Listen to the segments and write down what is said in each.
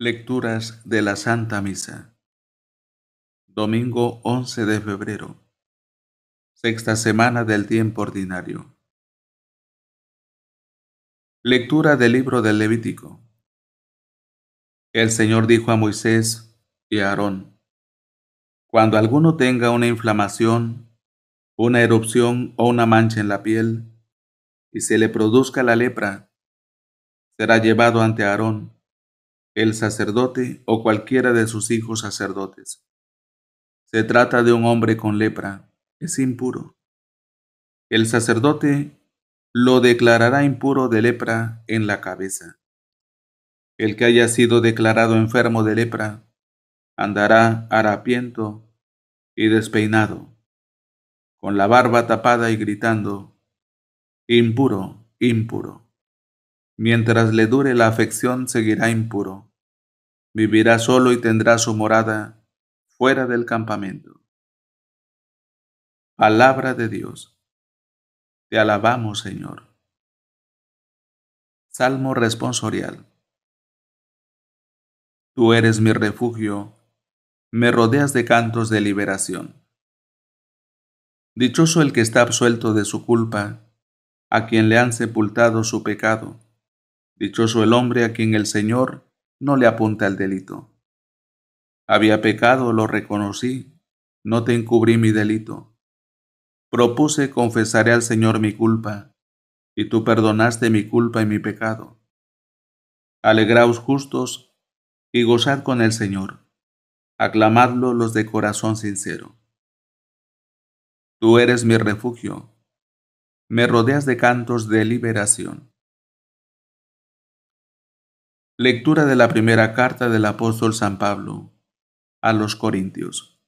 Lecturas de la Santa Misa. Domingo 11 de febrero. Sexta semana del tiempo ordinario. Lectura del libro del Levítico. El Señor dijo a Moisés y a Aarón, Cuando alguno tenga una inflamación, una erupción o una mancha en la piel, y se le produzca la lepra, será llevado ante Aarón el sacerdote o cualquiera de sus hijos sacerdotes. Se trata de un hombre con lepra, es impuro. El sacerdote lo declarará impuro de lepra en la cabeza. El que haya sido declarado enfermo de lepra andará harapiento y despeinado, con la barba tapada y gritando, impuro, impuro. Mientras le dure la afección seguirá impuro Vivirá solo y tendrá su morada fuera del campamento. Palabra de Dios. Te alabamos, Señor. Salmo responsorial. Tú eres mi refugio, me rodeas de cantos de liberación. Dichoso el que está absuelto de su culpa, a quien le han sepultado su pecado. Dichoso el hombre a quien el Señor no le apunta el delito. Había pecado, lo reconocí, no te encubrí mi delito. Propuse confesaré al Señor mi culpa, y tú perdonaste mi culpa y mi pecado. Alegraos justos y gozad con el Señor, aclamadlo los de corazón sincero. Tú eres mi refugio, me rodeas de cantos de liberación. Lectura de la primera carta del apóstol San Pablo a los Corintios.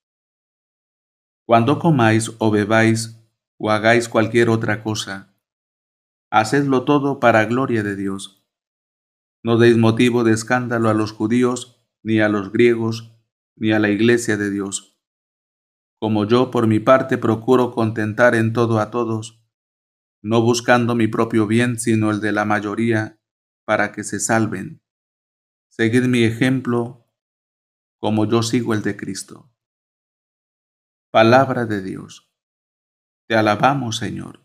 Cuando comáis o bebáis o hagáis cualquier otra cosa, hacedlo todo para gloria de Dios. No deis motivo de escándalo a los judíos, ni a los griegos, ni a la iglesia de Dios. Como yo por mi parte procuro contentar en todo a todos, no buscando mi propio bien sino el de la mayoría, para que se salven. Seguid mi ejemplo como yo sigo el de Cristo. Palabra de Dios. Te alabamos, Señor.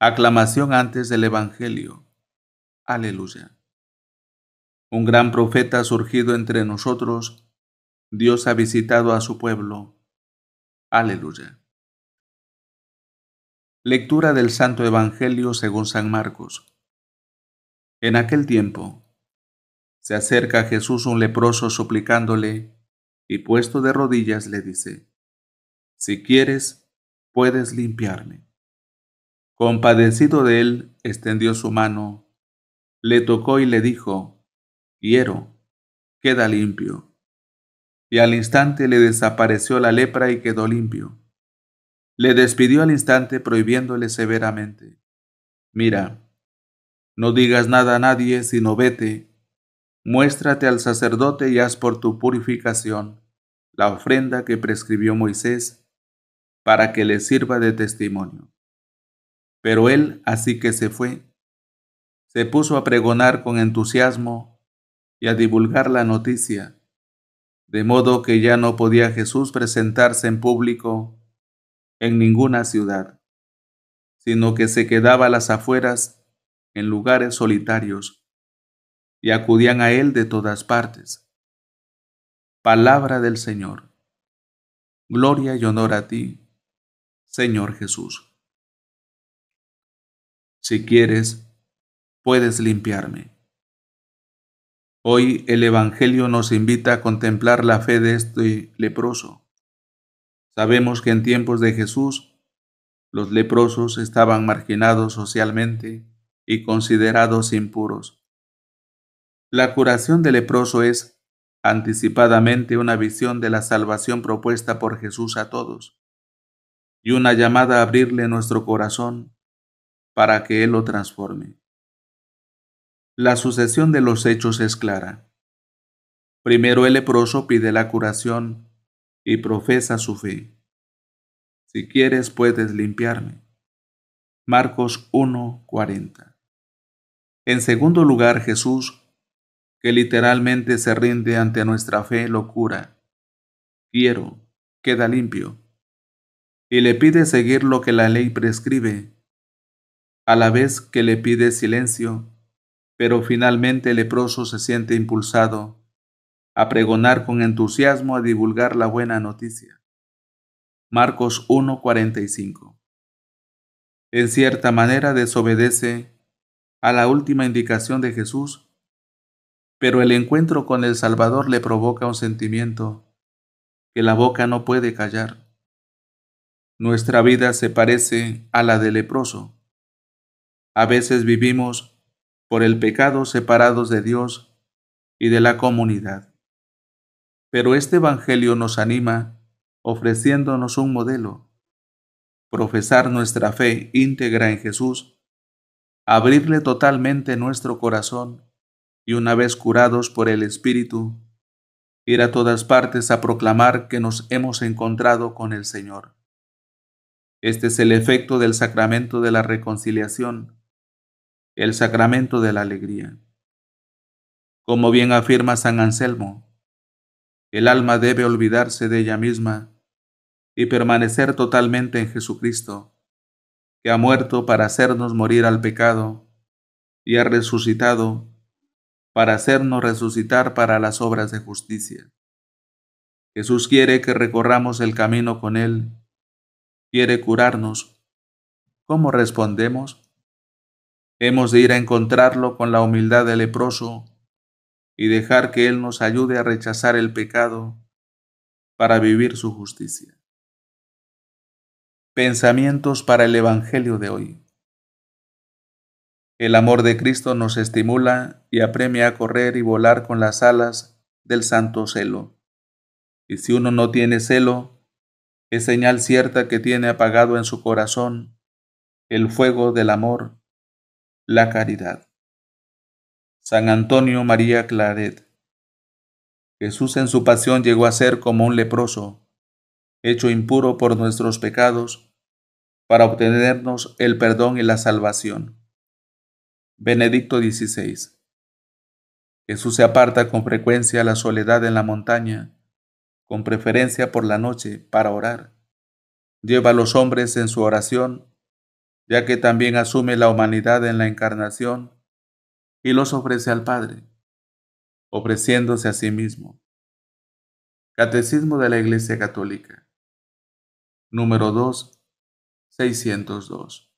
Aclamación antes del Evangelio. Aleluya. Un gran profeta ha surgido entre nosotros. Dios ha visitado a su pueblo. Aleluya. Lectura del Santo Evangelio según San Marcos. En aquel tiempo, se acerca a Jesús un leproso suplicándole y puesto de rodillas le dice, Si quieres, puedes limpiarme. Compadecido de él, extendió su mano, le tocó y le dijo, Quiero, queda limpio. Y al instante le desapareció la lepra y quedó limpio. Le despidió al instante prohibiéndole severamente, Mira, no digas nada a nadie, sino vete Muéstrate al sacerdote y haz por tu purificación la ofrenda que prescribió Moisés para que le sirva de testimonio. Pero él, así que se fue, se puso a pregonar con entusiasmo y a divulgar la noticia, de modo que ya no podía Jesús presentarse en público en ninguna ciudad, sino que se quedaba a las afueras en lugares solitarios y acudían a él de todas partes. Palabra del Señor. Gloria y honor a ti, Señor Jesús. Si quieres, puedes limpiarme. Hoy el Evangelio nos invita a contemplar la fe de este leproso. Sabemos que en tiempos de Jesús, los leprosos estaban marginados socialmente y considerados impuros. La curación del leproso es anticipadamente una visión de la salvación propuesta por Jesús a todos y una llamada a abrirle nuestro corazón para que Él lo transforme. La sucesión de los hechos es clara. Primero el leproso pide la curación y profesa su fe. Si quieres puedes limpiarme. Marcos 1:40. En segundo lugar, Jesús que literalmente se rinde ante nuestra fe locura. Quiero, queda limpio. Y le pide seguir lo que la ley prescribe, a la vez que le pide silencio, pero finalmente el leproso se siente impulsado a pregonar con entusiasmo a divulgar la buena noticia. Marcos 1:45 En cierta manera desobedece a la última indicación de Jesús pero el encuentro con el Salvador le provoca un sentimiento que la boca no puede callar. Nuestra vida se parece a la del leproso. A veces vivimos por el pecado separados de Dios y de la comunidad. Pero este Evangelio nos anima ofreciéndonos un modelo, profesar nuestra fe íntegra en Jesús, abrirle totalmente nuestro corazón y una vez curados por el Espíritu, ir a todas partes a proclamar que nos hemos encontrado con el Señor. Este es el efecto del sacramento de la reconciliación, el sacramento de la alegría. Como bien afirma San Anselmo, el alma debe olvidarse de ella misma y permanecer totalmente en Jesucristo, que ha muerto para hacernos morir al pecado y ha resucitado para hacernos resucitar para las obras de justicia. Jesús quiere que recorramos el camino con Él, quiere curarnos. ¿Cómo respondemos? Hemos de ir a encontrarlo con la humildad del leproso y dejar que Él nos ayude a rechazar el pecado para vivir su justicia. Pensamientos para el Evangelio de hoy. El amor de Cristo nos estimula y apremia a correr y volar con las alas del santo celo. Y si uno no tiene celo, es señal cierta que tiene apagado en su corazón el fuego del amor, la caridad. San Antonio María Claret. Jesús en su pasión llegó a ser como un leproso, hecho impuro por nuestros pecados, para obtenernos el perdón y la salvación. Benedicto XVI. Jesús se aparta con frecuencia a la soledad en la montaña, con preferencia por la noche, para orar. Lleva a los hombres en su oración, ya que también asume la humanidad en la encarnación y los ofrece al Padre, ofreciéndose a sí mismo. Catecismo de la Iglesia Católica, número 2, 602.